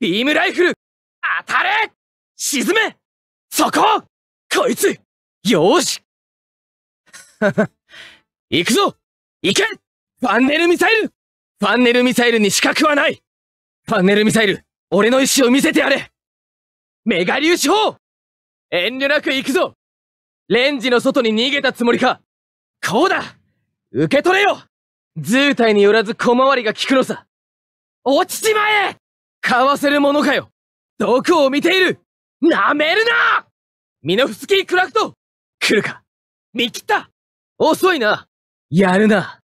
ビームライフル当たれ沈めそここいつよし 行くぞ行けファンネルミサイルファンネルミサイルに死角はないファンネルミサイル、俺の意志を見せてやれメガ粒子砲遠慮なく行くぞレンジの外に逃げたつもりかこうだ受け取れよ図体によらず小回りが効くのさ落ちちまえ買わせるものかよ毒を見ているなめるなミノフスキークラフト来るか見切った遅いなやるな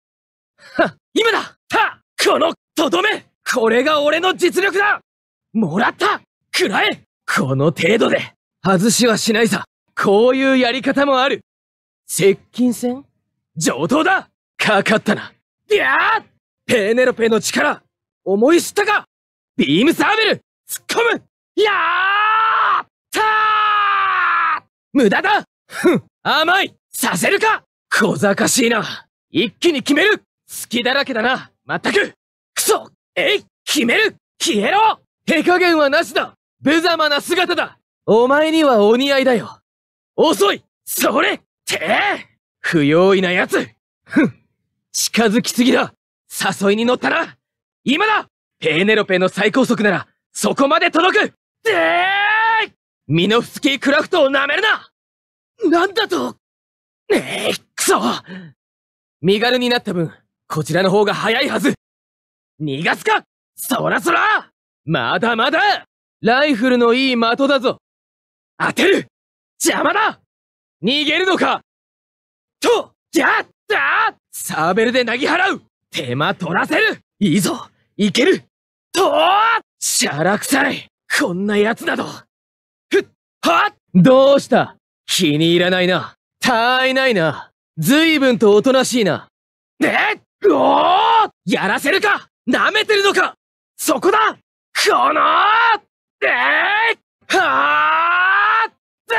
は今だたこのとどめこれが俺の実力だもらったくらえこの程度で外しはしないさこういうやり方もある接近戦上等だかかったなギャーペーネロペの力思い知ったかビームサーベル突っ込むやーたー無駄だふん甘いさせるか小賢しいな一気に決める隙だらけだなまったくくそえい決める消えろ手加減はなしだ無様な姿だお前にはお似合いだよ遅いそれて不用意な奴ふん近づきすぎだ誘いに乗ったな今だペーネロペの最高速なら、そこまで届くでーいミノフスキークラフトを舐めるななんだとえー、くそ身軽になった分、こちらの方が早いはず逃がすかそらそらまだまだライフルのいい的だぞ当てる邪魔だ逃げるのかと、やったサーベルで投ぎ払う手間取らせるいいぞいけるとしゃらくさいこんな奴などふっはどうした気に入らないな。たいないな。随分とおとなしいな。でおーやらせるか舐めてるのかそこだこのでー、はーだ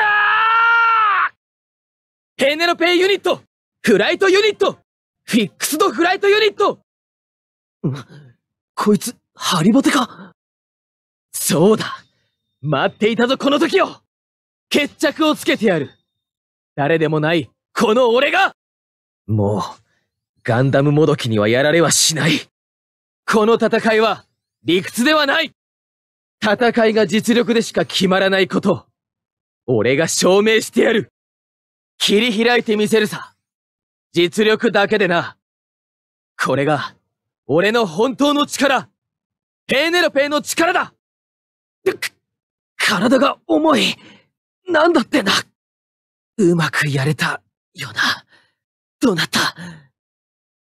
ーヘネロペイユニットフライトユニットフィックスドフライトユニットこいつ、ハリボテかそうだ待っていたぞこの時を決着をつけてやる誰でもないこの俺がもう、ガンダムもどきにはやられはしないこの戦いは理屈ではない戦いが実力でしか決まらないこと、俺が証明してやる切り開いてみせるさ実力だけでな。これが、俺の本当の力ペーネロペーの力だ体が重い。なんだってんだ。うまくやれたよな。どうなった